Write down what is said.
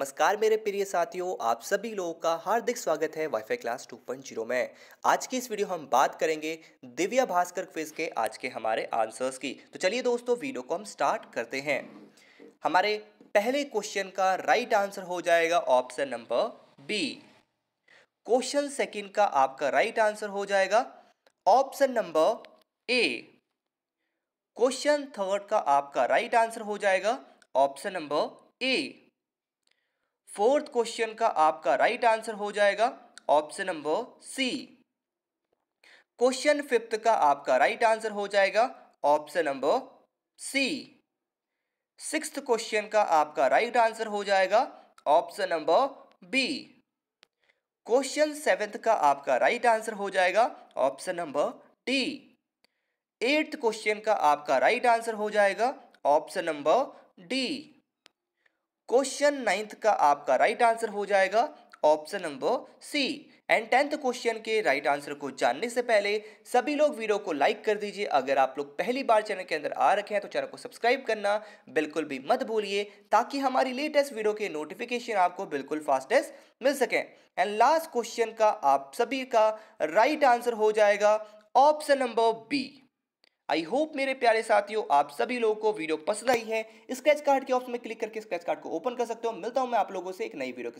नमस्कार मेरे प्रिय साथियों आप सभी लोगों का हार्दिक स्वागत है वाईफाई क्लास 2.0 में आज की इस वीडियो हम बात करेंगे दिव्या भास्कर क्विज के आज के हमारे आंसर्स की तो चलिए दोस्तों वीडियो को हम स्टार्ट करते हैं हमारे पहले क्वेश्चन का राइट आंसर हो जाएगा option number B question second का आपका राइट आंसर हो जाएगा option number A question third का आपका राइट आंसर हो जाएगा option number A fourth question का आपका राइट right आंसर हो जाएगा option number C question fifth का आपका राइट right आंसर हो जाएगा option number C six question का आपका राइट right आंसर हो जाएगा option number B question seventh का आपका राइट right आंसर हो जाएगा option number D eighth question का आपका राइट आंसर हो जाएगा option number D question ninth का आपका राइट आंसर हो जाएगा option number C and tenth question के राइट आंसर को जानने से पहले सभी लोग वीडियो को लाइक कर दीजिए अगर आप लोग पहली बार चैनल के अंदर आ रखे हैं तो चैनल को सब्सक्राइब करना बिल्कुल भी मत भूलिए ताकि हमारी लेटेस्ट वीडियो के नोटिफिकेशन आपको बिल्कुल फास्टेस्ट मिल सकें एंड लास्ट क्वेश्चन का आप सभी का राइट आंसर हो जाएगा option number B I hope मेरे प्यारे साथियों आप सभी लोगों को वीडियो पसंद आई है स्केच कार्ड के ऑप्शन में क्लिक करके स्क्रेच कार्ड को ओपन कर सकते हो मिलता हूं मैं आप लोगों से एक नई वीडियो के साथ